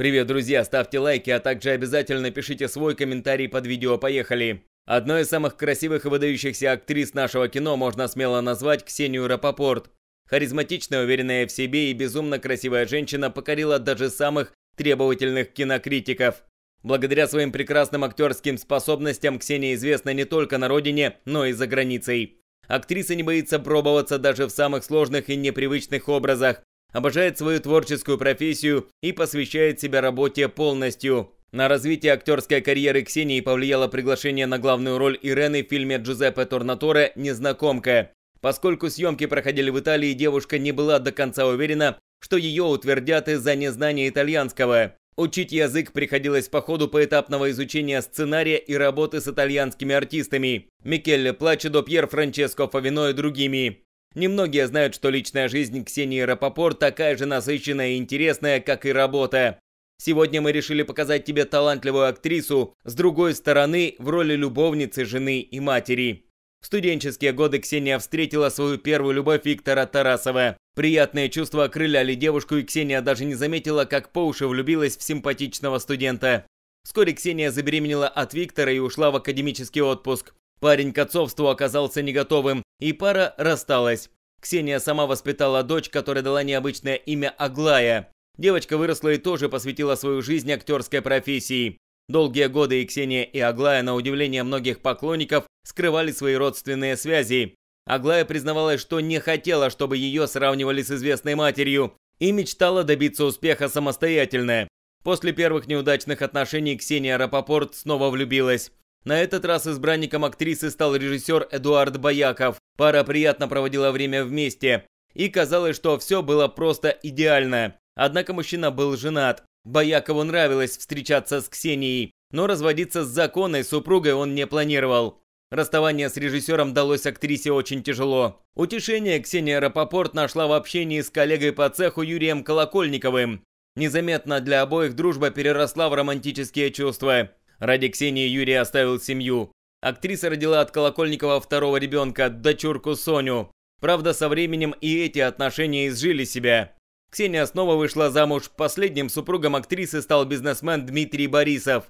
Привет, друзья, ставьте лайки, а также обязательно пишите свой комментарий под видео «Поехали». Одной из самых красивых и выдающихся актрис нашего кино можно смело назвать Ксению Рапопорт. Харизматичная, уверенная в себе и безумно красивая женщина покорила даже самых требовательных кинокритиков. Благодаря своим прекрасным актерским способностям Ксения известна не только на родине, но и за границей. Актриса не боится пробоваться даже в самых сложных и непривычных образах, обожает свою творческую профессию и посвящает себя работе полностью. На развитие актерской карьеры Ксении повлияло приглашение на главную роль Ирены в фильме Джузеппе Торнаторе «Незнакомка». Поскольку съемки проходили в Италии, девушка не была до конца уверена, что ее утвердят из-за незнания итальянского. Учить язык приходилось по ходу поэтапного изучения сценария и работы с итальянскими артистами – Микелле Плачедо, Пьер Франческо Фавино и другими. Немногие знают, что личная жизнь Ксении Рапопорт такая же насыщенная и интересная, как и работа. Сегодня мы решили показать тебе талантливую актрису, с другой стороны, в роли любовницы, жены и матери. В студенческие годы Ксения встретила свою первую любовь Виктора Тарасова. Приятные чувства окрыляли девушку, и Ксения даже не заметила, как по уши влюбилась в симпатичного студента. Вскоре Ксения забеременела от Виктора и ушла в академический отпуск. Парень к отцовству оказался не готовым, и пара рассталась. Ксения сама воспитала дочь, которая дала необычное имя Аглая. Девочка выросла и тоже посвятила свою жизнь актерской профессии. Долгие годы и Ксения, и Аглая, на удивление многих поклонников, скрывали свои родственные связи. Аглая признавалась, что не хотела, чтобы ее сравнивали с известной матерью, и мечтала добиться успеха самостоятельно. После первых неудачных отношений Ксения Рапопорт снова влюбилась. На этот раз избранником актрисы стал режиссер Эдуард Бояков. Пара приятно проводила время вместе. И казалось, что все было просто идеально. Однако мужчина был женат. Боякову нравилось встречаться с Ксенией, но разводиться с законной супругой он не планировал. Расставание с режиссером далось актрисе очень тяжело. Утешение Ксения Рапопорт нашла в общении с коллегой по цеху Юрием Колокольниковым. Незаметно для обоих дружба переросла в романтические чувства. Ради Ксении Юрий оставил семью. Актриса родила от Колокольникова второго ребенка, дочурку Соню. Правда, со временем и эти отношения изжили себя. Ксения снова вышла замуж. Последним супругом актрисы стал бизнесмен Дмитрий Борисов.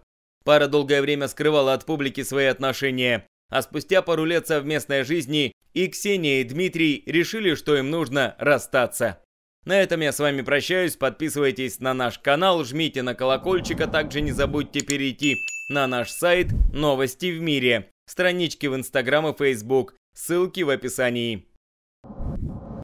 Пара долгое время скрывала от публики свои отношения. А спустя пару лет совместной жизни и Ксения, и Дмитрий решили, что им нужно расстаться. На этом я с вами прощаюсь. Подписывайтесь на наш канал, жмите на колокольчик, а также не забудьте перейти на наш сайт «Новости в мире», странички в Инстаграм и Фейсбук, ссылки в описании.